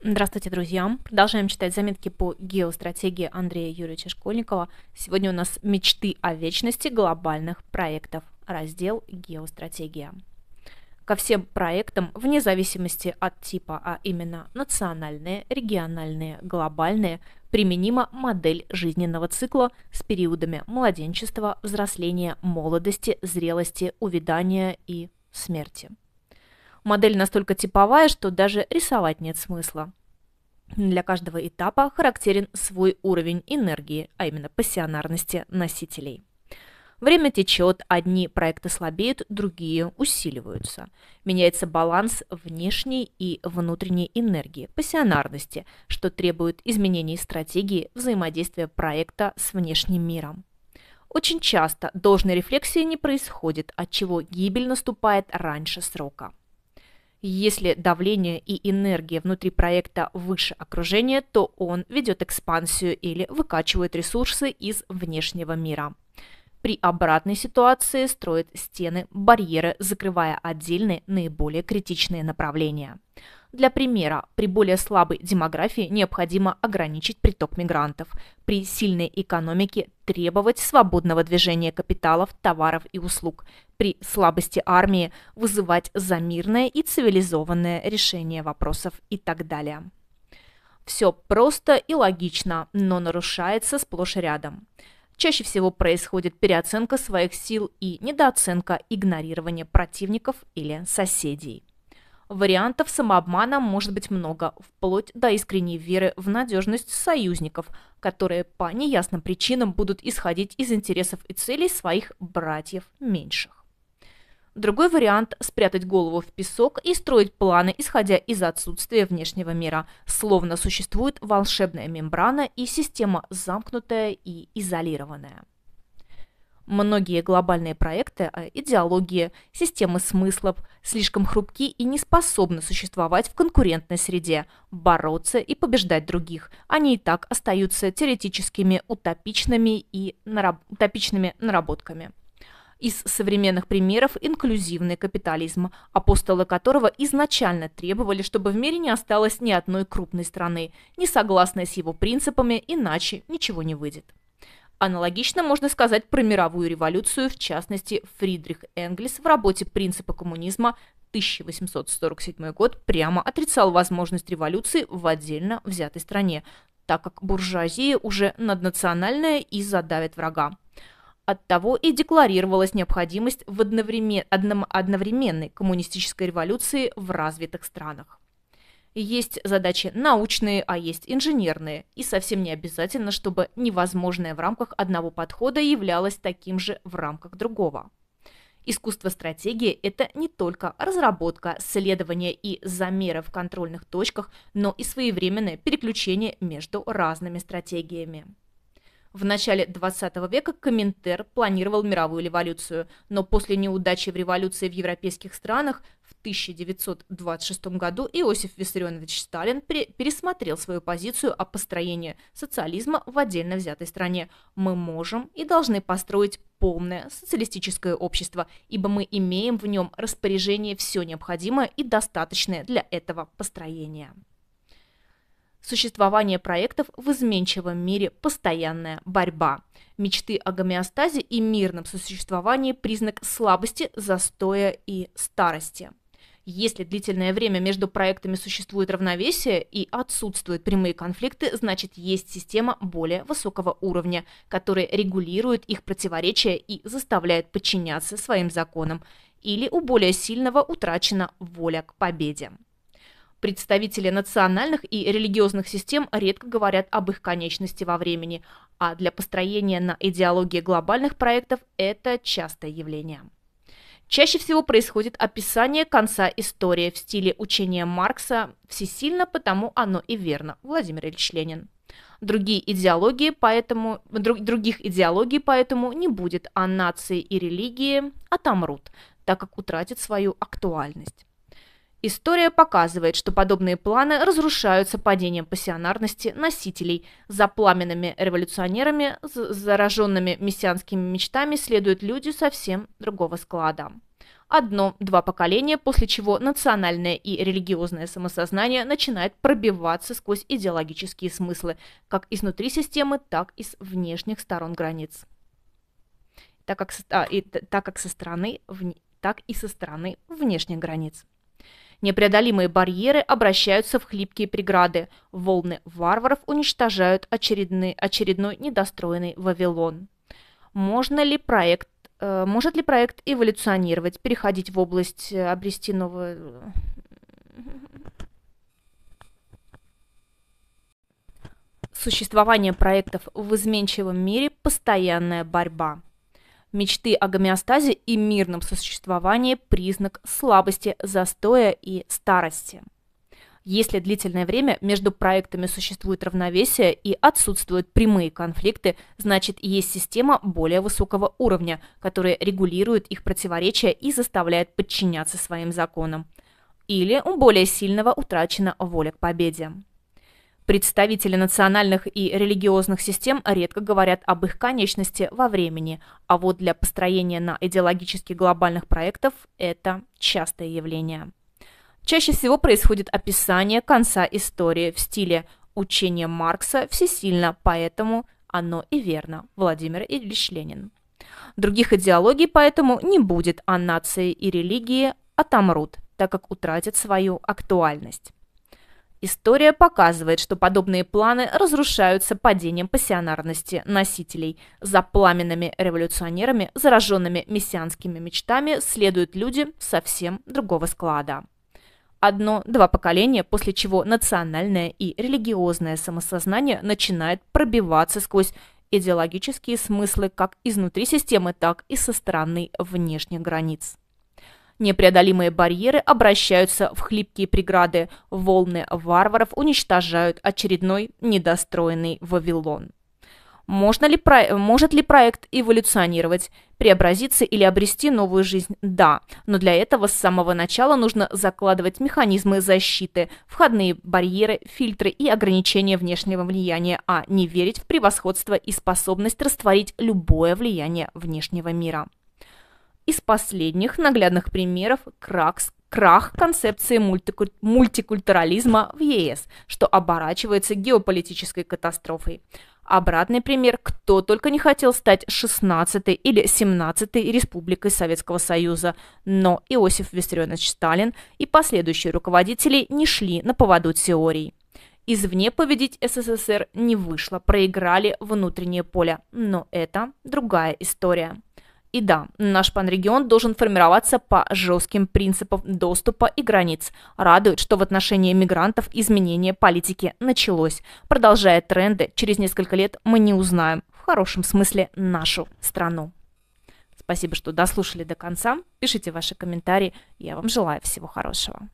Здравствуйте, друзья! Продолжаем читать заметки по геостратегии Андрея Юрьевича Школьникова. Сегодня у нас «Мечты о вечности глобальных проектов», раздел «Геостратегия». Ко всем проектам, вне зависимости от типа, а именно национальные, региональные, глобальные, применима модель жизненного цикла с периодами младенчества, взросления, молодости, зрелости, увядания и смерти – Модель настолько типовая, что даже рисовать нет смысла. Для каждого этапа характерен свой уровень энергии, а именно пассионарности носителей. Время течет, одни проекты слабеют, другие усиливаются. Меняется баланс внешней и внутренней энергии, пассионарности, что требует изменений стратегии взаимодействия проекта с внешним миром. Очень часто должной рефлексии не происходит, отчего гибель наступает раньше срока. Если давление и энергия внутри проекта выше окружения, то он ведет экспансию или выкачивает ресурсы из внешнего мира. При обратной ситуации строит стены, барьеры, закрывая отдельные наиболее критичные направления – для примера, при более слабой демографии необходимо ограничить приток мигрантов, при сильной экономике требовать свободного движения капиталов, товаров и услуг, при слабости армии вызывать за мирное и цивилизованное решение вопросов и так далее. Все просто и логично, но нарушается сплошь рядом. Чаще всего происходит переоценка своих сил и недооценка игнорирования противников или соседей. Вариантов самообмана может быть много, вплоть до искренней веры в надежность союзников, которые по неясным причинам будут исходить из интересов и целей своих братьев меньших. Другой вариант – спрятать голову в песок и строить планы, исходя из отсутствия внешнего мира, словно существует волшебная мембрана и система замкнутая и изолированная. Многие глобальные проекты, а, идеологии, системы смыслов слишком хрупки и не способны существовать в конкурентной среде, бороться и побеждать других. Они и так остаются теоретическими утопичными и нараб утопичными наработками. Из современных примеров – инклюзивный капитализм, апостолы которого изначально требовали, чтобы в мире не осталось ни одной крупной страны, не согласной с его принципами, иначе ничего не выйдет. Аналогично можно сказать про мировую революцию, в частности, Фридрих Энгельс в работе «Принципы коммунизма» 1847 год прямо отрицал возможность революции в отдельно взятой стране, так как буржуазия уже наднациональная и задавит врага. Оттого и декларировалась необходимость в одновременной коммунистической революции в развитых странах. Есть задачи научные, а есть инженерные. И совсем не обязательно, чтобы невозможное в рамках одного подхода являлось таким же в рамках другого. Искусство стратегии – это не только разработка, следование и замеры в контрольных точках, но и своевременное переключение между разными стратегиями. В начале 20 века Коминтер планировал мировую революцию, но после неудачи в революции в европейских странах в 1926 году Иосиф Виссарионович Сталин пересмотрел свою позицию о построении социализма в отдельно взятой стране. Мы можем и должны построить полное социалистическое общество, ибо мы имеем в нем распоряжение все необходимое и достаточное для этого построения. Существование проектов в изменчивом мире – постоянная борьба. Мечты о гомеостазе и мирном сосуществовании – признак слабости, застоя и старости. Если длительное время между проектами существует равновесие и отсутствуют прямые конфликты, значит есть система более высокого уровня, которая регулирует их противоречия и заставляет подчиняться своим законам. Или у более сильного утрачена воля к победе. Представители национальных и религиозных систем редко говорят об их конечности во времени, а для построения на идеологии глобальных проектов это частое явление. Чаще всего происходит описание конца истории в стиле учения Маркса «всесильно, потому оно и верно» Владимир Ильич Ленин. Другие идеологии поэтому, друг, других идеологий поэтому не будет, а нации и религии отомрут, так как утратят свою актуальность. История показывает, что подобные планы разрушаются падением пассионарности носителей. За пламенными революционерами, зараженными мессианскими мечтами следуют люди совсем другого склада. Одно-два поколения, после чего национальное и религиозное самосознание начинает пробиваться сквозь идеологические смыслы, как изнутри системы, так и с внешних сторон границ. Так как, а, и, так как со стороны, в, так и со стороны внешних границ. Непреодолимые барьеры обращаются в хлипкие преграды. Волны варваров уничтожают очередный, очередной недостроенный Вавилон. Можно ли проект э, может ли проект эволюционировать, переходить в область, э, обрести новую... Существование проектов в изменчивом мире – постоянная борьба мечты о гомеостазе и мирном существовании – признак слабости, застоя и старости. Если длительное время между проектами существует равновесие и отсутствуют прямые конфликты, значит есть система более высокого уровня, которая регулирует их противоречия и заставляет подчиняться своим законам. Или у более сильного утрачена воля к победе. Представители национальных и религиозных систем редко говорят об их конечности во времени, а вот для построения на идеологически глобальных проектов это частое явление. Чаще всего происходит описание конца истории в стиле учения Маркса всесильно, поэтому оно и верно» Владимир Ильич Ленин. Других идеологий поэтому не будет, а нации и религии отомрут, так как утратят свою актуальность. История показывает, что подобные планы разрушаются падением пассионарности носителей. За пламенными революционерами, зараженными мессианскими мечтами, следуют люди совсем другого склада. Одно-два поколения, после чего национальное и религиозное самосознание начинает пробиваться сквозь идеологические смыслы как изнутри системы, так и со стороны внешних границ. Непреодолимые барьеры обращаются в хлипкие преграды, волны варваров уничтожают очередной недостроенный Вавилон. Можно ли про... Может ли проект эволюционировать, преобразиться или обрести новую жизнь? Да, но для этого с самого начала нужно закладывать механизмы защиты, входные барьеры, фильтры и ограничения внешнего влияния, а не верить в превосходство и способность растворить любое влияние внешнего мира. Из последних наглядных примеров кракс крах концепции мультикуль... мультикультурализма в ЕС, что оборачивается геополитической катастрофой. Обратный пример, кто только не хотел стать 16-й или 17-й республикой Советского Союза, но Иосиф Виссарионович Сталин и последующие руководители не шли на поводу теорий. Извне победить СССР не вышло, проиграли внутреннее поле, но это другая история. И да, наш панрегион должен формироваться по жестким принципам доступа и границ. Радует, что в отношении мигрантов изменение политики началось. Продолжая тренды, через несколько лет мы не узнаем, в хорошем смысле, нашу страну. Спасибо, что дослушали до конца. Пишите ваши комментарии. Я вам желаю всего хорошего.